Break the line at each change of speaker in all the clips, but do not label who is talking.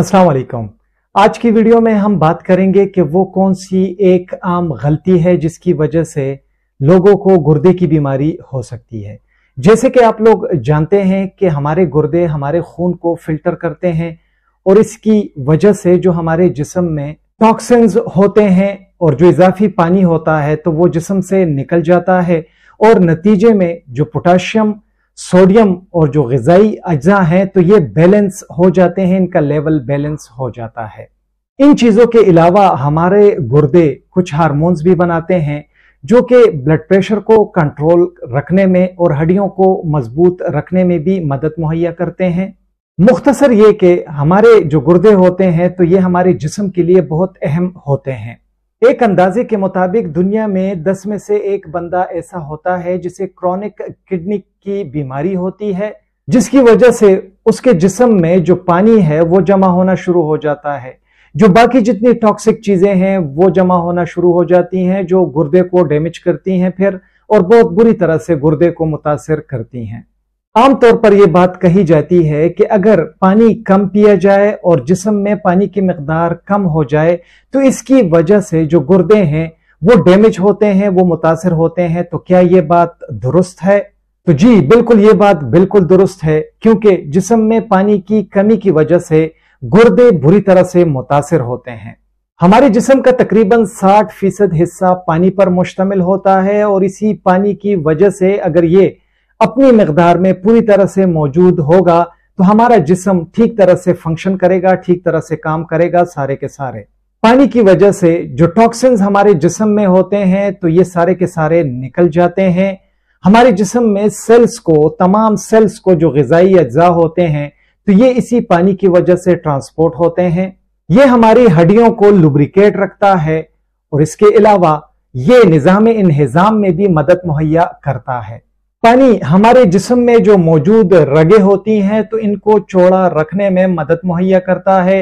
अस्सलाम वालेकुम आज की वीडियो में हम बात करेंगे कि वो कौन सी एक आम गलती है जिसकी वजह से लोगों को गुर्दे की बीमारी हो सकती है जैसे कि आप लोग जानते हैं कि हमारे गुर्दे हमारे खून को फिल्टर करते हैं और इसकी वजह से जो हमारे जिसम में टॉक्सिन्स होते हैं और जो इजाफी पानी होता है तो वो जिसम से निकल जाता है और नतीजे में जो पोटाशियम सोडियम और जो गजाई अज्जा हैं तो ये बैलेंस हो जाते हैं इनका लेवल बैलेंस हो जाता है इन चीज़ों के अलावा हमारे गुर्दे कुछ हारमोन्स भी बनाते हैं जो कि ब्लड प्रेशर को कंट्रोल रखने में और हड्डियों को मजबूत रखने में भी मदद मुहैया करते हैं मुख्तसर ये कि हमारे जो गुर्दे होते हैं तो ये हमारे जिसम के लिए बहुत अहम होते हैं एक अंदाजे के मुताबिक दुनिया में दस में से एक बंदा ऐसा होता है जिसे क्रॉनिक किडनी की बीमारी होती है जिसकी वजह से उसके जिसम में जो पानी है वो जमा होना शुरू हो जाता है जो बाकी जितनी टॉक्सिक चीजें हैं वो जमा होना शुरू हो जाती हैं जो गुर्दे को डैमेज करती हैं फिर और बहुत बुरी तरह से गुर्दे को मुतासर करती हैं आमतौर पर यह बात कही जाती है कि अगर पानी कम पिया जाए और जिसम में पानी की मकदार कम हो जाए तो इसकी वजह से जो गुर्दे हैं वो डैमेज होते हैं वो मुतासर होते हैं तो क्या ये बात दुरुस्त है तो जी बिल्कुल ये बात बिल्कुल दुरुस्त है क्योंकि जिसम में पानी की कमी की वजह से गुर्दे बुरी तरह से मुतासर होते हैं हमारे जिसम का तकरीबन 60 फीसद हिस्सा पानी पर मुश्तमिल होता है और इसी पानी की वजह से अगर ये अपनी मकदार में पूरी तरह से मौजूद होगा तो हमारा जिसम ठीक तरह से फंक्शन करेगा ठीक तरह से काम करेगा सारे के सारे पानी की वजह से जो टॉक्सिन्स हमारे जिसम में होते हैं तो ये सारे के सारे निकल जाते हैं हमारे जिसम में सेल्स को तमाम सेल्स को जो गजाई अज्जा होते हैं तो ये इसी पानी की वजह से ट्रांसपोर्ट होते हैं ये हमारी हड्डियों को लुब्रिकेट रखता है और इसके अलावा ये निज़ाम इन्हजाम में भी मदद मुहैया करता है पानी हमारे जिसम में जो मौजूद रगे होती हैं तो इनको चौड़ा रखने में मदद मुहैया करता है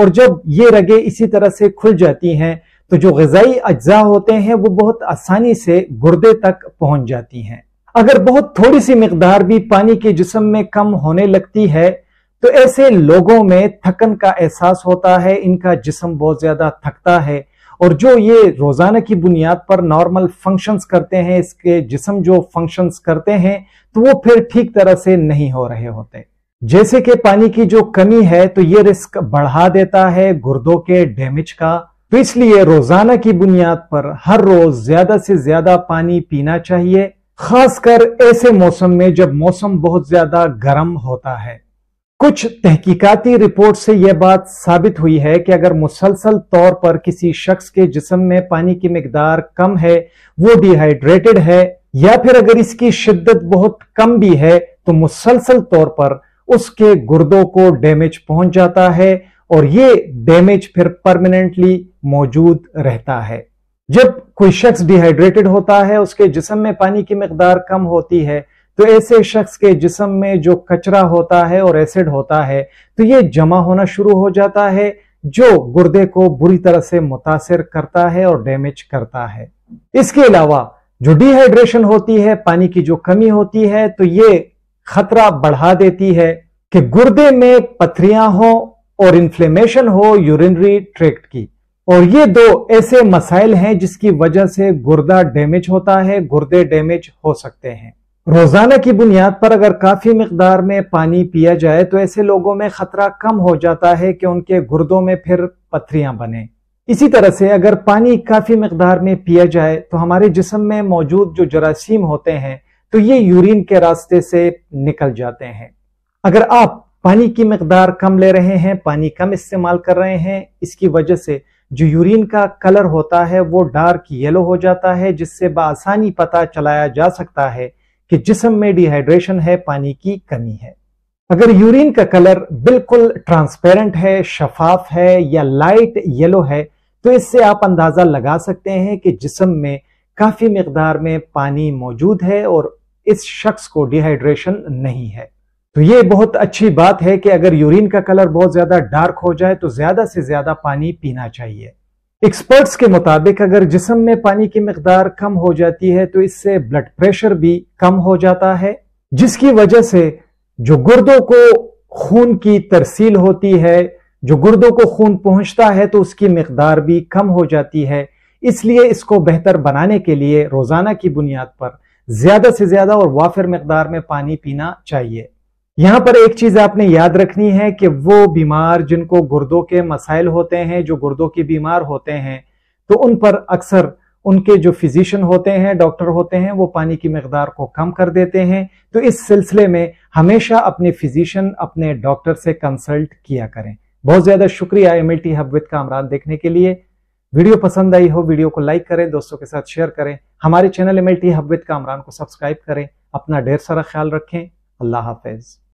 और जब ये रगे इसी तरह से खुल जाती हैं तो जो गजाई अज्जा होते हैं वो बहुत आसानी से गुर्दे तक पहुंच जाती हैं अगर बहुत थोड़ी सी मकदार भी पानी के जिसम में कम होने लगती है तो ऐसे लोगों में थकन का एहसास होता है इनका जिसम बहुत ज्यादा थकता है और जो ये रोजाना की बुनियाद पर नॉर्मल फंक्शंस करते हैं इसके जिसम जो फंक्शंस करते हैं तो वो फिर ठीक तरह से नहीं हो रहे होते जैसे कि पानी की जो कमी है तो ये रिस्क बढ़ा देता है गुर्दों के डैमेज का तो इसलिए रोजाना की बुनियाद पर हर रोज ज्यादा से ज्यादा पानी पीना चाहिए खासकर ऐसे मौसम में जब मौसम बहुत ज्यादा गर्म होता है कुछ तहकीकती रिपोर्ट से यह बात साबित हुई है कि अगर मुसलसल तौर पर किसी शख्स के जिसम में पानी की मकदार कम है वो डिहाइड्रेटेड है या फिर अगर इसकी शिद्दत बहुत कम भी है तो मुसलसल तौर पर उसके गुर्दों को डैमेज पहुंच जाता है और ये डैमेज फिर परमानेंटली मौजूद रहता है जब कोई शख्स डिहाइड्रेटेड होता है उसके जिसम में पानी की मकदार कम होती है तो ऐसे शख्स के जिसम में जो कचरा होता है और एसिड होता है तो ये जमा होना शुरू हो जाता है जो गुर्दे को बुरी तरह से मुतासर करता है और डैमेज करता है इसके अलावा जो डिहाइड्रेशन होती है पानी की जो कमी होती है तो ये खतरा बढ़ा देती है कि गुर्दे में पथरियां हो और इन्फ्लेमेशन हो यूरिनरी ट्रैक्ट की और ये दो ऐसे मसाइल हैं जिसकी वजह से गुर्दा डैमेज होता है गुर्दे डैमेज हो सकते हैं रोजाना की बुनियाद पर अगर काफी मकदार में पानी पिया जाए तो ऐसे लोगों में खतरा कम हो जाता है कि उनके गुर्दों में फिर पथरियां बने इसी तरह से अगर पानी काफी मकदार में पिया जाए तो हमारे जिसम में मौजूद जो जरासीम होते हैं तो ये यूरिन के रास्ते से निकल जाते हैं अगर आप पानी की मकदार कम ले रहे हैं पानी कम इस्तेमाल कर रहे हैं इसकी वजह से जो यूरिन का कलर होता है वो डार्क येलो हो जाता है जिससे बसानी पता चलाया जा सकता है कि जिसम में डिहाइड्रेशन है पानी की कमी है अगर यूरिन का कलर बिल्कुल ट्रांसपेरेंट है शफाफ है या लाइट येलो है तो इससे आप अंदाजा लगा सकते हैं कि जिसम में काफी मकदार में पानी मौजूद है और इस शख्स को डिहाइड्रेशन नहीं है तो ये बहुत अच्छी बात है कि अगर यूरिन का कलर बहुत ज्यादा डार्क हो जाए तो ज्यादा से ज्यादा पानी पीना चाहिए एक्सपर्ट्स के मुताबिक अगर जिसम में पानी की मकदार कम हो जाती है तो इससे ब्लड प्रेशर भी कम हो जाता है जिसकी वजह से जो गुर्दों को खून की तरसील होती है जो गुर्दों को खून पहुंचता है तो उसकी मकदार भी कम हो जाती है इसलिए इसको बेहतर बनाने के लिए रोजाना की बुनियाद पर ज्यादा से ज्यादा और वाफिर मकदार में पानी पीना चाहिए यहां पर एक चीज आपने याद रखनी है कि वो बीमार जिनको गुर्दों के मसाइल होते हैं जो गुर्दों के बीमार होते हैं तो उन पर अक्सर उनके जो फिजिशियन होते हैं डॉक्टर होते हैं वो पानी की मकदार को कम कर देते हैं तो इस सिलसिले में हमेशा अपने फिजिशियन अपने डॉक्टर से कंसल्ट किया करें बहुत ज्यादा शुक्रिया M L T hub with Kamran देखने के लिए वीडियो पसंद आई हो वीडियो को लाइक करें दोस्तों के साथ शेयर करें हमारे channel M L T hub with Kamran को सब्सक्राइब करें अपना ढेर सारा ख्याल रखें अल्लाह हाफिज़